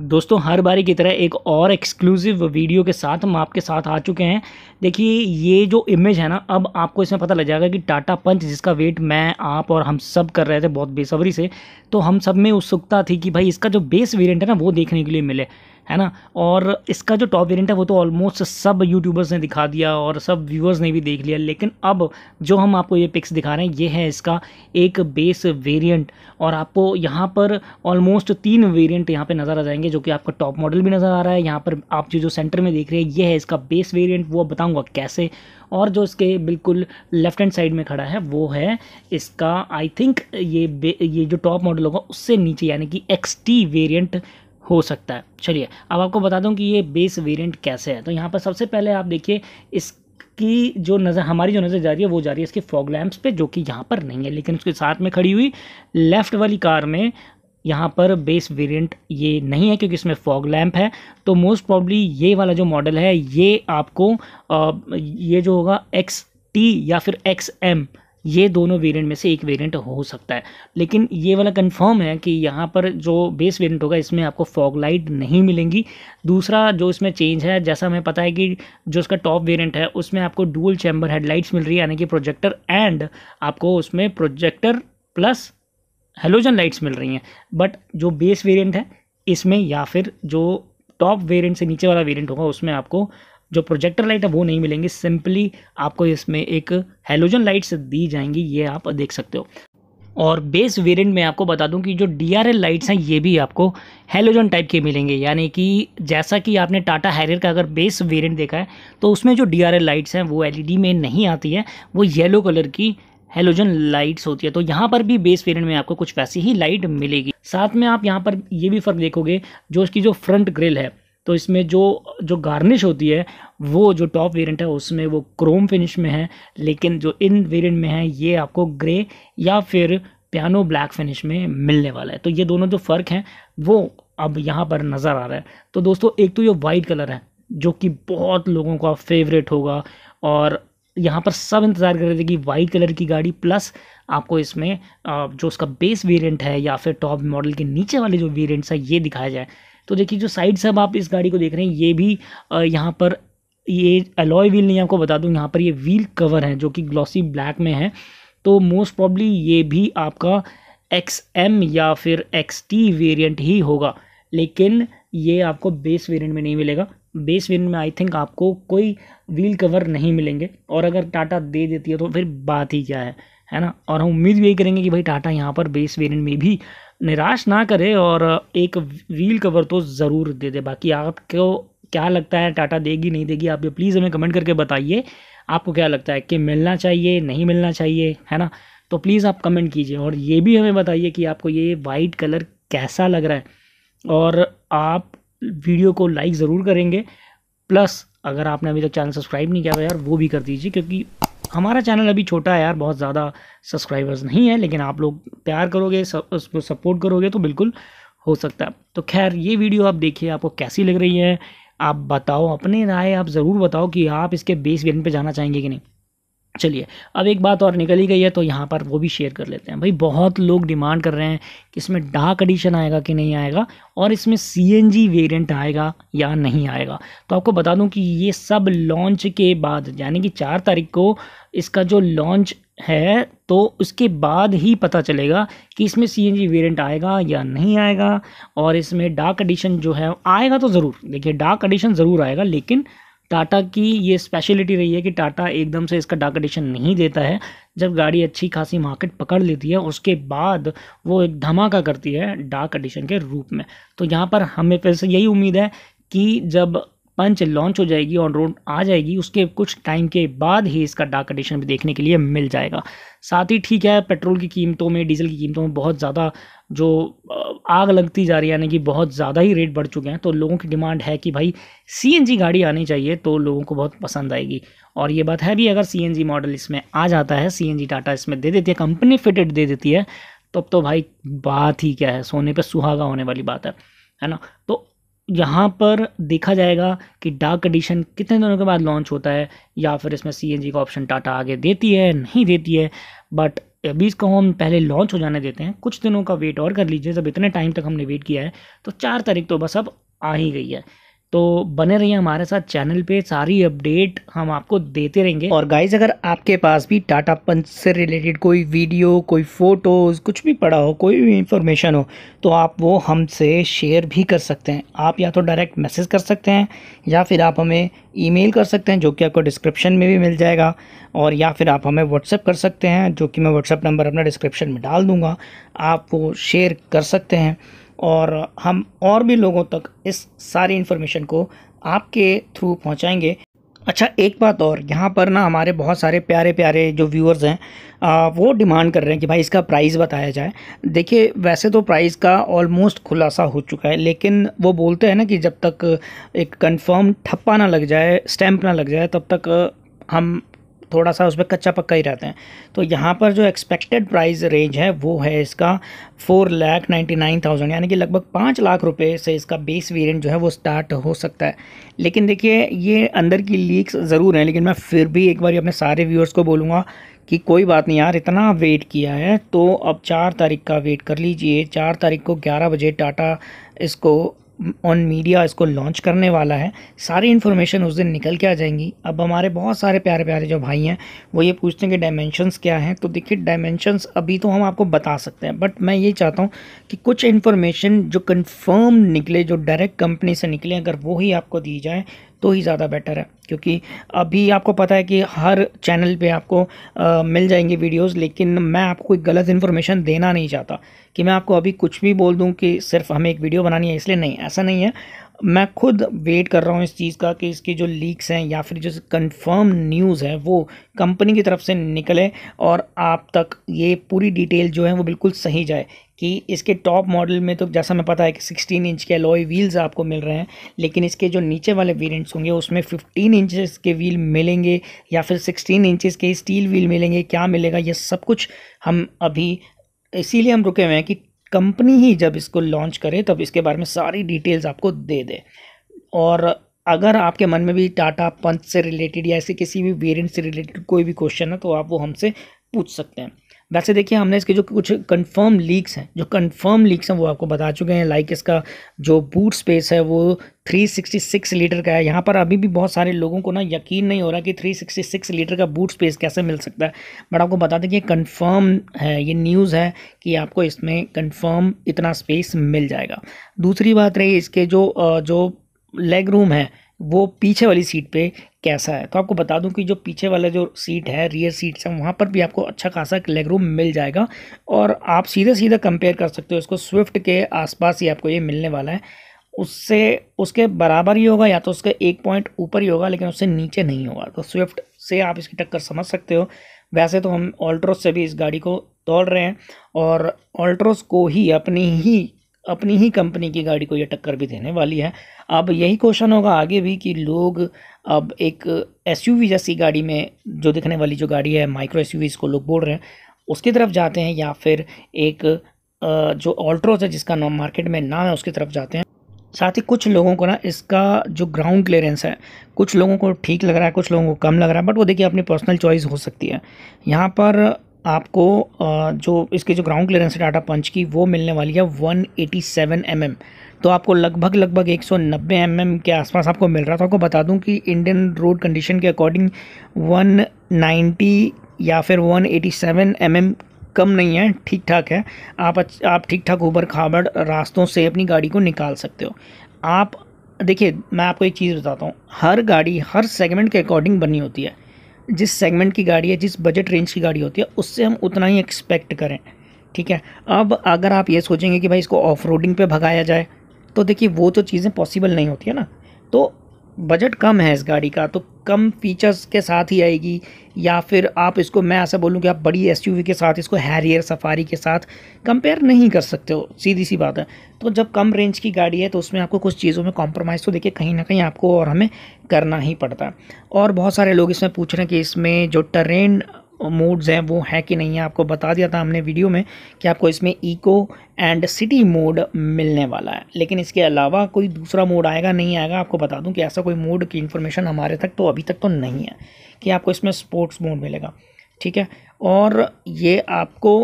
दोस्तों हर बारी की तरह एक और एक्सक्लूसिव वीडियो के साथ हम आपके साथ आ चुके हैं देखिए ये जो इमेज है ना अब आपको इसमें पता लग जाएगा कि टाटा पंच जिसका वेट मैं आप और हम सब कर रहे थे बहुत बेसब्री से तो हम सब में उत्सुकता थी कि भाई इसका जो बेस वेरिएंट है ना वो देखने के लिए मिले है ना और इसका जो टॉप वेरियंट है वो तो ऑलमोस्ट सब यूट्यूबर्स ने दिखा दिया और सब व्यूअर्स ने भी देख लिया लेकिन अब जो हम आपको ये पिक्स दिखा रहे हैं ये है इसका एक बेस वेरिएंट और आपको यहाँ पर ऑलमोस्ट तीन वेरिएंट यहाँ पे नज़र आ जाएंगे जो कि आपका टॉप मॉडल भी नज़र आ रहा है यहाँ पर आप जो जो सेंटर में देख रहे हैं ये है इसका बेस वेरियंट वो बताऊँगा कैसे और जो इसके बिल्कुल लेफ्ट हैंड साइड में खड़ा है वो है इसका आई थिंक ये ये जो टॉप मॉडल होगा उससे नीचे यानी कि एक्स टी वेरियंट हो सकता है चलिए अब आपको बता दूं कि ये बेस वेरिएंट कैसे है तो यहाँ पर सबसे पहले आप देखिए इस जो नज़र हमारी जो नज़र जा रही है वो जा रही है इसके फॉग लैम्प्स पे जो कि यहाँ पर नहीं है लेकिन उसके साथ में खड़ी हुई लेफ़्ट वाली कार में यहाँ पर बेस वेरिएंट ये नहीं है क्योंकि इसमें फॉग लैम्प है तो मोस्ट प्रॉब्ली ये वाला जो मॉडल है ये आपको आ, ये जो होगा एक्स टी या फिर एक्स एम ये दोनों वेरिएंट में से एक वेरिएंट हो सकता है लेकिन ये वाला कंफर्म है कि यहाँ पर जो बेस वेरिएंट होगा इसमें आपको फॉग लाइट नहीं मिलेंगी दूसरा जो इसमें चेंज है जैसा हमें पता है कि जो इसका टॉप वेरिएंट है उसमें आपको डुअल चैम्बर हेडलाइट्स मिल रही है यानी कि प्रोजेक्टर एंड आपको उसमें प्रोजेक्टर प्लस हेलोजन लाइट्स मिल रही हैं बट जो बेस वेरियंट है इसमें या फिर जो टॉप वेरियंट से नीचे वाला वेरियंट होगा उसमें आपको जो प्रोजेक्टर लाइट है वो नहीं मिलेंगी सिंपली आपको इसमें एक हेलोजन लाइट्स दी जाएंगी ये आप देख सकते हो और बेस वेरिएंट में आपको बता दूं कि जो डी आर एल लाइट्स हैं ये भी आपको हेलोजन टाइप के मिलेंगे यानी कि जैसा कि आपने टाटा हैरियर का अगर बेस वेरिएंट देखा है तो उसमें जो डी आर एल लाइट्स हैं वो एलईडी में नहीं आती है वो येलो कलर की हेलोजन लाइट्स होती है तो यहाँ पर भी बेस वेरिएंट में आपको कुछ वैसी ही लाइट मिलेगी साथ में आप यहाँ पर ये भी फ़र्क देखोगे जो उसकी जो फ्रंट ग्रिल है तो इसमें जो जो गार्निश होती है वो जो टॉप वेरिएंट है उसमें वो क्रोम फिनिश में है लेकिन जो इन वेरिएंट में है ये आपको ग्रे या फिर पियानो ब्लैक फिनिश में मिलने वाला है तो ये दोनों जो फ़र्क हैं वो अब यहाँ पर नज़र आ रहा है तो दोस्तों एक तो ये वाइट कलर है जो कि बहुत लोगों का फेवरेट होगा और यहाँ पर सब इंतज़ार कर रहे थे कि वाइट कलर की गाड़ी प्लस आपको इसमें जो उसका बेस वेरिएंट है या फिर टॉप मॉडल के नीचे वाले जो वेरिएंट्स है ये दिखाया जाए तो देखिए जो साइड सब आप इस गाड़ी को देख रहे हैं ये भी यहाँ पर ये अलॉय व्हील नहीं आपको बता दूँ यहाँ पर ये व्हील कवर है जो कि ग्लॉसी ब्लैक में है तो मोस्ट प्रॉब्ली ये भी आपका एक्स एम या फिर एक्स टी वेरियंट ही होगा लेकिन ये आपको बेस वेरिएंट में नहीं मिलेगा बेस वेरिएंट में आई थिंक आपको कोई व्हील कवर नहीं मिलेंगे और अगर टाटा दे देती है तो फिर बात ही क्या है है ना और हम उम्मीद यही करेंगे कि भाई टाटा यहाँ पर बेस वेरिएंट में भी निराश ना करे और एक व्हील कवर तो ज़रूर दे दे बाकी आपको क्या लगता है टाटा देगी नहीं देगी आप ये प्लीज़ हमें कमेंट करके बताइए आपको क्या लगता है कि मिलना चाहिए नहीं मिलना चाहिए है ना तो प्लीज़ आप कमेंट कीजिए और ये भी हमें बताइए कि आपको ये वाइट कलर कैसा लग रहा है और आप वीडियो को लाइक ज़रूर करेंगे प्लस अगर आपने अभी तक चैनल सब्सक्राइब नहीं किया हुआ यार वो भी कर दीजिए क्योंकि हमारा चैनल अभी छोटा है यार बहुत ज़्यादा सब्सक्राइबर्स नहीं है लेकिन आप लोग प्यार करोगे उसको सपोर्ट करोगे तो बिल्कुल हो सकता है तो खैर ये वीडियो आप देखिए आपको कैसी लग रही है आप बताओ अपने राय आप ज़रूर बताओ कि आप इसके बेस वेरियंट पे जाना चाहेंगे कि नहीं चलिए अब एक बात और निकली गई है तो यहाँ पर वो भी शेयर कर लेते हैं भाई बहुत लोग डिमांड कर रहे हैं कि इसमें डार्क एडिशन आएगा कि नहीं आएगा और इसमें सी एन जी वेरियंट आएगा या नहीं आएगा तो आपको बता दूं कि ये सब लॉन्च के बाद यानी कि चार तारीख को इसका जो लॉन्च है तो उसके बाद ही पता चलेगा कि इसमें सी एन जी वेरियंट आएगा या नहीं आएगा और इसमें डार्क एडिशन जो है आएगा तो ज़रूर देखिए डार्क एडिशन ज़रूर आएगा लेकिन टाटा की ये स्पेशलिटी रही है कि टाटा एकदम से इसका डाक एडिशन नहीं देता है जब गाड़ी अच्छी खासी मार्केट पकड़ लेती है उसके बाद वो एक धमाका करती है डाक एडिशन के रूप में तो यहाँ पर हमें फिर से यही उम्मीद है कि जब पंच लॉन्च हो जाएगी ऑन रोड आ जाएगी उसके कुछ टाइम के बाद ही इसका डार्क एडिशन भी देखने के लिए मिल जाएगा साथ ही ठीक है पेट्रोल की कीमतों में डीजल की कीमतों में बहुत ज़्यादा जो आग लगती जा रही है यानी कि बहुत ज़्यादा ही रेट बढ़ चुके हैं तो लोगों की डिमांड है कि भाई सीएनजी गाड़ी आनी चाहिए तो लोगों को बहुत पसंद आएगी और ये बात है भी अगर सीएनजी मॉडल इसमें आ जाता है सीएनजी टाटा इसमें दे देती है कंपनी फिटेड दे देती है तो अब तो भाई बात ही क्या है सोने पर सुहागा होने वाली बात है है ना तो यहाँ पर देखा जाएगा कि डार्क एडिशन कितने दिनों के बाद लॉन्च होता है या फिर इसमें सी का ऑप्शन टाटा आगे देती है नहीं देती है बट अभी इसको हम पहले लॉन्च हो जाने देते हैं कुछ दिनों का वेट और कर लीजिए जब इतने टाइम तक हमने वेट किया है तो चार तारीख तो बस अब आ ही गई है तो बने रहिए हमारे साथ चैनल पे सारी अपडेट हम आपको देते रहेंगे और गाइज अगर आपके पास भी टाटा पंच से रिलेटेड कोई वीडियो कोई फ़ोटोज़ कुछ भी पड़ा हो कोई भी इंफॉर्मेशन हो तो आप वो हमसे शेयर भी कर सकते हैं आप या तो डायरेक्ट मैसेज कर सकते हैं या फिर आप हमें ईमेल कर सकते हैं जो कि आपको डिस्क्रिप्शन में भी मिल जाएगा और या फिर आप हमें व्हाट्सएप कर सकते हैं जो कि मैं व्हाट्सएप नंबर अपना डिस्क्रिप्शन में डाल दूँगा आप वो शेयर कर सकते हैं और हम और भी लोगों तक इस सारी इन्फॉर्मेशन को आपके थ्रू पहुंचाएंगे अच्छा एक बात और यहाँ पर ना हमारे बहुत सारे प्यारे प्यारे जो व्यूअर्स हैं आ, वो डिमांड कर रहे हैं कि भाई इसका प्राइस बताया जाए देखिए वैसे तो प्राइस का ऑलमोस्ट खुलासा हो चुका है लेकिन वो बोलते हैं ना कि जब तक एक कंफर्म ठप्पा ना लग जाए स्टैंप ना लग जाए तब तक हम थोड़ा सा उसमें कच्चा पक्का ही रहते हैं तो यहाँ पर जो एक्सपेक्टेड प्राइस रेंज है वो है इसका four lakh ninety nine thousand यानी कि लगभग पाँच लाख रुपए से इसका बेस वेरिएंट जो है वो स्टार्ट हो सकता है लेकिन देखिए ये अंदर की लीक्स ज़रूर हैं लेकिन मैं फिर भी एक बार अपने सारे व्यूअर्स को बोलूँगा कि कोई बात नहीं यार इतना वेट किया है तो अब चार तारीख का वेट कर लीजिए चार तारीख को ग्यारह बजे टाटा इसको ऑन मीडिया इसको लॉन्च करने वाला है सारी इन्फॉर्मेशन उस दिन निकल के आ जाएंगी अब हमारे बहुत सारे प्यारे प्यारे जो भाई हैं वो ये पूछते हैं कि डायमेंशनस क्या हैं तो देखिए डायमेंशनस अभी तो हम आपको बता सकते हैं बट मैं ये चाहता हूँ कि कुछ इन्फॉर्मेशन जो कन्फर्म निकले जो डायरेक्ट कंपनी से निकले अगर वो ही आपको दी जाए तो ही ज़्यादा बेटर है क्योंकि अभी आपको पता है कि हर चैनल पे आपको आ, मिल जाएंगे वीडियोस लेकिन मैं आपको कोई गलत इन्फॉर्मेशन देना नहीं चाहता कि मैं आपको अभी कुछ भी बोल दूं कि सिर्फ हमें एक वीडियो बनानी है इसलिए नहीं ऐसा नहीं है मैं खुद वेट कर रहा हूँ इस चीज़ का कि इसकी जो लीक्स हैं या फिर जो कंफर्म न्यूज़ है वो कंपनी की तरफ से निकले और आप तक ये पूरी डिटेल जो है वो बिल्कुल सही जाए कि इसके टॉप मॉडल में तो जैसा मैं पता है कि 16 इंच के अलॉय व्हील्स आपको मिल रहे हैं लेकिन इसके जो नीचे वाले वेरियंट्स होंगे उसमें 15 इंचेस के व्हील मिलेंगे या फिर 16 इंचेस के स्टील व्हील मिलेंगे क्या मिलेगा ये सब कुछ हम अभी इसीलिए हम रुके हुए हैं कि कंपनी ही जब इसको लॉन्च करे तब इसके बारे में सारी डिटेल्स आपको दे दे और अगर आपके मन में भी टाटा पंच से रिलेटेड या ऐसे किसी भी वेरिएंट से रिलेटेड कोई भी क्वेश्चन है तो आप वो हमसे पूछ सकते हैं वैसे देखिए हमने इसके जो कुछ कंफर्म लीक्स हैं जो कंफर्म लीक्स हैं वो आपको बता चुके हैं लाइक इसका जो बूट स्पेस है वो 366 लीटर का है यहाँ पर अभी भी बहुत सारे लोगों को ना यकीन नहीं हो रहा कि 366 लीटर का बूट स्पेस कैसे मिल सकता है बट आपको बता दें कि ये कन्फर्म है ये न्यूज़ है कि आपको इसमें कन्फर्म इतना स्पेस मिल जाएगा दूसरी बात रही इसके जो जो लेग रूम है वो पीछे वाली सीट पे कैसा है तो आपको बता दूं कि जो पीछे वाला जो सीट है रियर सीट्स हैं वहाँ पर भी आपको अच्छा खासा लेग रूम मिल जाएगा और आप सीधे सीधे कंपेयर कर सकते हो इसको स्विफ्ट के आसपास ही आपको ये मिलने वाला है उससे उसके बराबर ही होगा या तो उसके एक पॉइंट ऊपर ही होगा लेकिन उससे नीचे नहीं होगा तो स्विफ्ट से आप इसकी टक्कर समझ सकते हो वैसे तो हम ऑल्ट्रोस से भी इस गाड़ी को दौड़ रहे हैं और ऑल्ट्रोस को ही अपनी ही अपनी ही कंपनी की गाड़ी को ये टक्कर भी देने वाली है अब यही क्वेश्चन होगा आगे भी कि लोग अब एक एस जैसी गाड़ी में जो दिखने वाली जो गाड़ी है माइक्रो एस को लोग बोल रहे हैं उसकी तरफ जाते हैं या फिर एक जो ऑल्ट्रोज है जिसका नाम मार्केट में नाम है उसकी तरफ जाते हैं साथ ही कुछ लोगों को ना इसका जो ग्राउंड क्लियरेंस है कुछ लोगों को ठीक लग रहा है कुछ लोगों को कम लग रहा है बट वो देखिए अपनी पर्सनल चॉइस हो सकती है यहाँ पर आपको जो इसके जो ग्राउंड क्लियरेंस है टाटा पंच की वो मिलने वाली है 187 mm तो आपको लगभग लगभग 190 mm के आसपास आपको मिल रहा था तो आपको बता दूं कि इंडियन रोड कंडीशन के अकॉर्डिंग 190 या फिर 187 mm कम नहीं है ठीक ठाक है आप आप ठीक ठाक ऊबर खाबड़ रास्तों से अपनी गाड़ी को निकाल सकते हो आप देखिए मैं आपको एक चीज़ बताता हूँ हर गाड़ी हर सेगमेंट के अकॉर्डिंग बनी होती है जिस सेगमेंट की गाड़ी है जिस बजट रेंज की गाड़ी होती है उससे हम उतना ही एक्सपेक्ट करें ठीक है अब अगर आप ये सोचेंगे कि भाई इसको ऑफ रोडिंग पर भगाया जाए तो देखिए वो तो चीज़ें पॉसिबल नहीं होती है ना तो बजट कम है इस गाड़ी का तो कम फीचर्स के साथ ही आएगी या फिर आप इसको मैं ऐसा बोलूँ कि आप बड़ी एस के साथ इसको हैरियर सफारी के साथ कंपेयर नहीं कर सकते हो सीधी सी बात है तो जब कम रेंज की गाड़ी है तो उसमें आपको कुछ चीज़ों में कॉम्प्रोमाइज़ तो देखिए कहीं ना कहीं आपको और हमें करना ही पड़ता है और बहुत सारे लोग इसमें पूछ रहे हैं कि इसमें जो टरेन मोड्स हैं वो हैं कि नहीं है आपको बता दिया था हमने वीडियो में कि आपको इसमें इको एंड सिटी मोड मिलने वाला है लेकिन इसके अलावा कोई दूसरा मोड आएगा नहीं आएगा आपको बता दूं कि ऐसा कोई मोड की इन्फॉर्मेशन हमारे तक तो अभी तक तो नहीं है कि आपको इसमें स्पोर्ट्स मोड मिलेगा ठीक है और ये आपको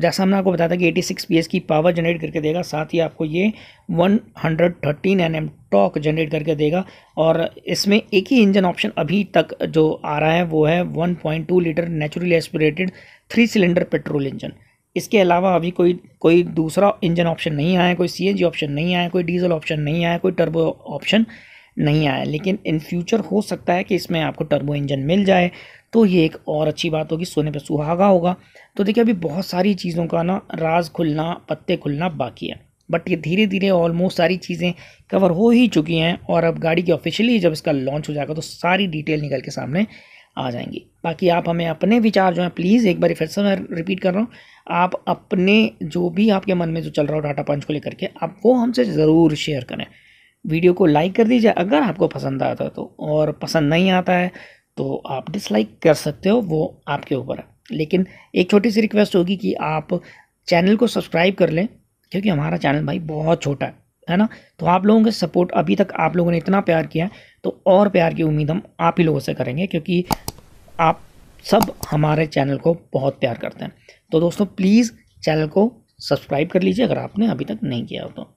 जैसा हमने आपको बताया था कि 86 सिक्स की पावर जनरेट करके देगा साथ ही आपको ये 113 हंड्रेड टॉक जनरेट करके देगा और इसमें एक ही इंजन ऑप्शन अभी तक जो आ रहा है वो है 1.2 litre naturally aspirated three cylinder petrol engine इसके अलावा अभी कोई कोई दूसरा इंजन ऑप्शन नहीं आया कोई सी ऑप्शन नहीं आया कोई डीजल ऑप्शन नहीं आया कोई टर्बो ऑप्शन नहीं आया लेकिन इन फ्यूचर हो सकता है कि इसमें आपको टर्बो इंजन मिल जाए तो ये एक और अच्छी बात होगी सोने पे सुहागा होगा तो देखिए अभी बहुत सारी चीज़ों का ना राज खुलना पत्ते खुलना बाकी है बट ये धीरे धीरे ऑलमोस्ट सारी चीज़ें कवर हो ही चुकी हैं और अब गाड़ी की ऑफिशियली जब इसका लॉन्च हो जाएगा तो सारी डिटेल निकल के सामने आ जाएंगी बाकी आप हमें अपने विचार जो हैं प्लीज़ एक बार फिर से मैं रिपीट कर रहा हूँ आप अपने जो भी आपके मन में जो चल रहा हो डाटा पंच को लेकर के आप वो हमसे ज़रूर शेयर करें वीडियो को लाइक कर दीजिए अगर आपको पसंद आता है तो और पसंद नहीं आता है तो आप डिसलाइक कर सकते हो वो आपके ऊपर है लेकिन एक छोटी सी रिक्वेस्ट होगी कि आप चैनल को सब्सक्राइब कर लें क्योंकि हमारा चैनल भाई बहुत छोटा है है ना तो आप लोगों के सपोर्ट अभी तक आप लोगों ने इतना प्यार किया है तो और प्यार की उम्मीद हम आप ही लोगों से करेंगे क्योंकि आप सब हमारे चैनल को बहुत प्यार करते हैं तो दोस्तों प्लीज़ चैनल को सब्सक्राइब कर लीजिए अगर आपने अभी तक नहीं किया हो तो